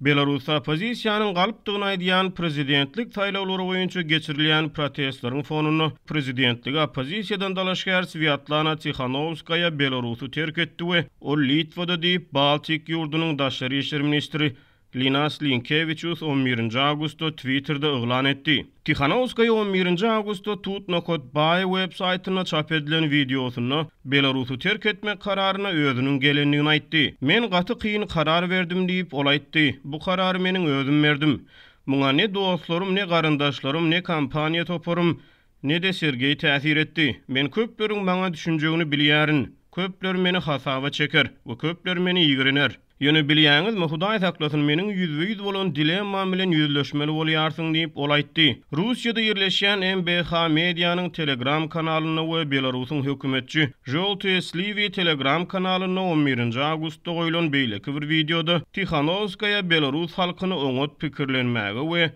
Belarusa pozisiýanyň galypdygyny aýdýan prezidentlik taýlawlary boýunça geçirilýän protestlaryň fonunda prezidentlik opozisiýadan dalaşýar Sviatlana Tihanowskaýa Belarusy terk etdi we ol Litwada diýip Baltik ýurdunyň daşary işleri ministri Linas Linkevichus 11. Augusto Twitterda ıglan etdi. Tihanovskay 11. Augusto Tutno Kodbae website'na çap edilen videosunna Belarusu terk etmek kararına özünün gelenliğin aytdi. Men gaty qiyin karar verdim deyip olaytdi. Bu karar menin özüm verdim. Muna ne dostlarım ne garindaşlarum, ne kampanya toporum, ne de sergei tesir etdi. Men köpürün bana düşüncü bana düşüncü meni düşüncü bana düşüncü meni Yönü bilýäňiz mi, Hudaý taklasyny meniň ýüzbe ýüz bolan dilemma bilen ýüzleşmeli bolýarsyň diýip ol aýtdy. Russiýada ýerleşýän MBH medianyň Telegram kanalyna we Belarusyň hökümetçi Jolty Slivi Telegram kanalyna 11-nji awgustda goýulan beýleki bir videoda Tihanovskaya Belarus halkyny öňüp pikirlenmäge we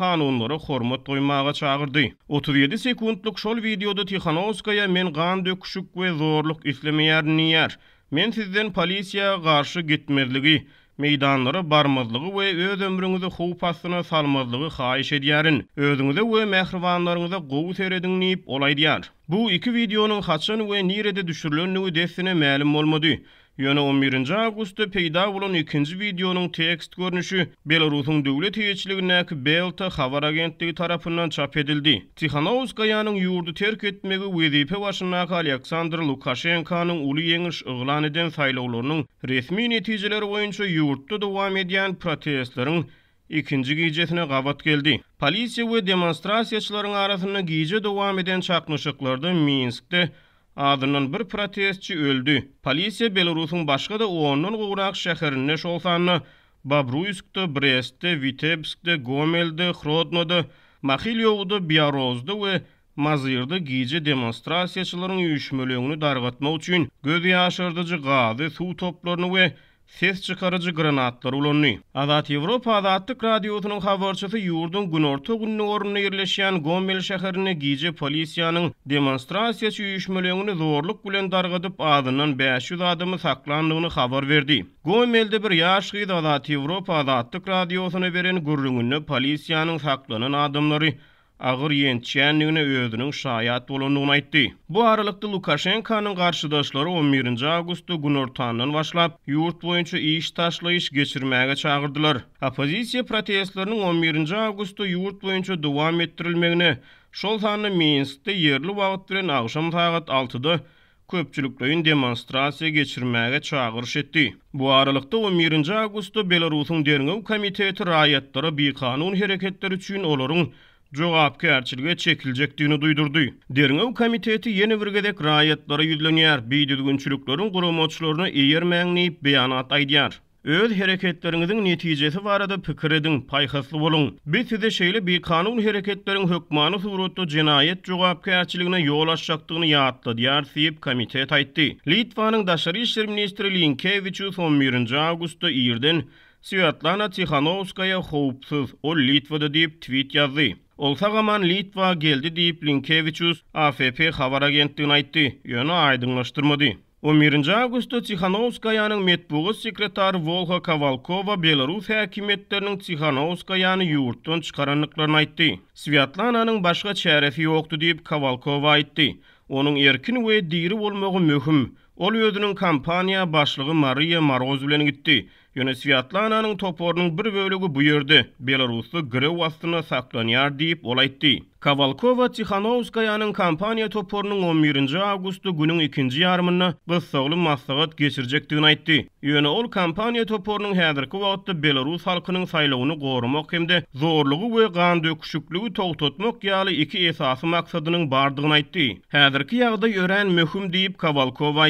kanunlara hormat duymağa çağırdı. 37 sekundluk şol videoda Tihanovskaya men gan dökşük we zorluk islemeýär niýär. Men sizden polisiya qarşı gitmirligi, meydanlara barmazlığı we öz ömrüňizi howp astyna salmazlığı haýyş edýärin. Özüňizi we mehribanlaryňyzy gowy seredin diýip olaýdyň. Bu iki videonyň haçan we nirede düşürilenligi desine maglum bolmady. Yönü 11. Augustu peýda bolan 2-nji tekst görnüşi Belarusyň döwlet ýetirçiliginiň Belta habar agentligi tarapyndan çap edildi. Tikhanovskaýanyň ýurdu terk etmegi we başyna Aleksandr Lukashenkanyň uly ýeňiş ýglan eden saýlawlarynyň resmi netijeleri boýunça ýurtda dowam edýän protestleriň ikinji gijesine gabat geldi. Polisiýa we demonstrasiýaçylaryň arasynda gije dowam eden çaqnyşyklarda Minskde Adının bir protestçi öldü. Polisiya Belarusun başqa da oğunun qoğraq şəxərinə şolsanı. Babruyskdə, Brestdə, Vitebskdə, Gomeldə, Xrodnodə, Maxiliovdə, Biarozdə və Mazirdə gecə demonstrasiyaçıların yüşmələyini dargatma üçün. Gözəyə aşırdıcı qadı, su toplarını və Ses çıkarıcı granatlar ulanı. Azat Evropa Azatlık Radyosu'nun haberçısı yurdun gün orta gününün oranına yerleşen Gombel şeharını giyici zorluk bülen dargıdıp ağzından 500 adımı saklandığını haber verdi. Gomelde bir yaşlı Azat Evropa Azatlık veren gürrününün polisyanın saklanan adımları. Ağır yençiyen nüne ödünün şayat bolonu unaytdi. Bu aralıkta Lukashenka'nın karşıdaşları 11. Ağustu Gunortan'ın başlap, yurt boyunca iş taşlayış geçirmeğe çağırdılar. Apozisiya protestlerinin 11. Ağustu yurt boyunca duvam ettirilmeğine, Şoltan'ın Minsk'te yerli vaat veren Ağşam Tağat 6'da, köpçülüklüğün demonstrasiya geçirməgə çağırış etdi. Bu aralıqda 11. Ağustu Belarusun Dernov Komiteti rayatları bir kanun hərəkətləri üçün olurun cevap kerçilge çekilecek düğünü duydurdu. Derinov komiteti yeni virgedek rayetlara yüzleniyer, bidilgünçülüklerin kurumotçularını eğer beyanat aydiyar. Öz hereketlerinizin neticesi varada pikir edin, payhaslı olun. Biz size şeyle bir kanun hereketlerin hükmanı suratda cinayet cevap kerçiligine yol aşaktığını yaatla diyar siyip komite taytti. Litvanın Daşarı İşleri Ministri Linkevici 11. Augusta Svetlana Tihanovskaya hoopsuz, o Litvada deyip tweet yazdı. Olsa gaman Litva geldi deyip Linkevicius AFP xabar agentliğine aytti, yönü aydınlaştırmadı. 11 augusta Tsikhanovskaya'nın metbuğu sekretar Volga Kavalkova Belarus hakimiyetlerinin Tsikhanovskaya'nı yurttan çıkaranlıklarına aitti. Sviatlana'nın başka çarefi yoktu deyip Kavalkova aitti. Onun erkin ve diri olmağı mühüm. Ol özünün kampanya başlığı Maria Maroz bilen gitti. Yöne Sviatla ananın toporunun bir bölügü bu Belaruslu gire vastına saklan deyip Kavalkova Tihanovska kampanya toporunun 11. augustu günün ikinci yarmını bıs saulü maslağat geçirecek dün aytdi. Yöne ol kampanya toporunun hedirki vaatda Belarus halkının saylağını qorumak hemde de zorluğu ve gandu kusuklugu toqtotmok yali iki esasi maksadini bardini bardini bardini yağda bardini bardini deyip Kavalkova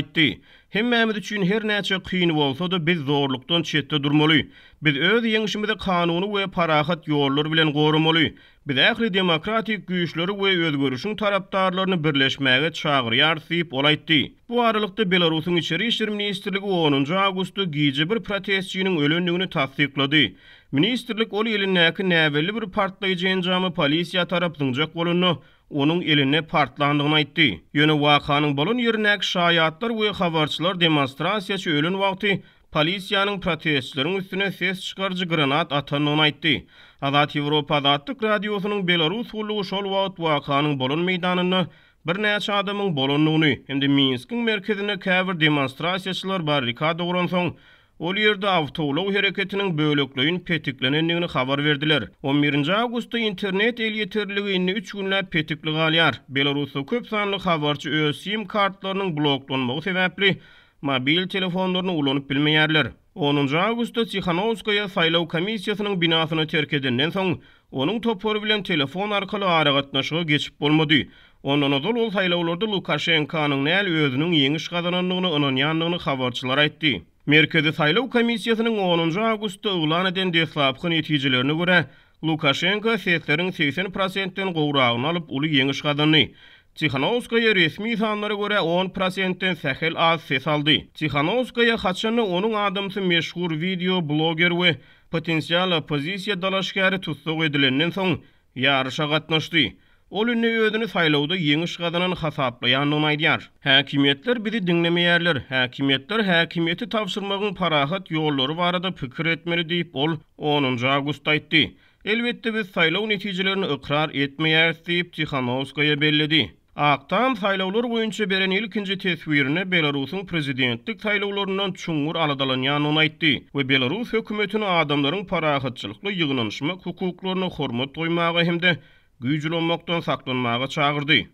Hemmämiz üçin her näçe qiyin bolsa da biz zorluqdan çetde durmaly. Biz öz ýeňişimizi kanuny we parahat ýollary bilen gorumaly. Biz ähli demokratik güýçleri we özgörüşiň tarapdarlaryny birleşmäge çağıryar diýip olaýtdy. Bu aralykda Belarusyň içeri işleri ministrligi 10-njy awgustda giýje bir protestçiniň ölenligini tassyklady. Ministrlik ol ýylyň näki näbeli bir partlaýjy ýa polisiýa tarapdan jogap bolunno. onun elini partlandığını aýtdy. Ýöne wakanyň bolun ýerine şahyatlar we habarçylar demonstrasiýaçy ölün wakti polisiýanyň protestçilärini üstüne ses çykarjy granat atanyny aýtdy. Azat Ýewropa Azatlyk radiosynyň Belarus hukuky şol wagt wakanyň bolun meýdanyny Bir neçe adamın bolunnuny, hem de Minskin merkezine kabir demonstrasiýaçylar barykada gurunsoň, Ol yerde avtoulog hereketinin bölöklöyün petiklenenini xabar verdiler. 11 augusta internet el yeterligi inni 3 günlə petikli qalyar. Belarusda köp sanlı xabarçı öz sim kartlarının bloklonmağı sebəpli mobil telefonlarını ulanıp bilməyərlər. 10 augusta Tsikhanovskaya saylau komisiyasının binasını terk edinden son, onun topor bilen telefon arqalı arqatnaşıqa geçip bolmadi. Ondan azol ol saylaulorda Lukashenka'nın nəl özünün yengiş qazananlığını, anonyanlığını xabarçılara etdi. Merkezi Saylaw Komissiýasynyň 10-njy awgustda oglan eden deslapky netijelerine görä, Lukashenko seçlerin 80 prosentden gowragyny alyp uly ýeňiş gadyny. Tsikhanovskaya resmi sanlara göre 10 prosentten sähel az ses aldı. Tsikhanovskaya haçanı onun adımsı meşgur video blogger we potensial opozisiya dalaşkari tutsuq edilenden son yarışa ol ünni özünü saylawda yeňiş gadanyň hasaply ýanyna aýdýar. Häkimetler bizi dinlemeýärler. Häkimetler häkimeti tapşyrmagyň parahat ýollary barada pikir etmeli diýip ol 10-njy awgust aýtdy. Elbetde biz saylaw netijelerini iqrar etmeýäris diýip Tihanowskaýa bellidi. Aktan saylawlar boýunça beren ilkinji tesbirini Belarusyň prezidentlik saylawlarynyň çuňur aladalanýanyny aýtdy we Belarus hökümetiniň adamlaryň parahatçylykly ýygnanyşma hukuklaryna hormat goýmagy hemdi. güýjülenmekden saklanmaga çağırdy.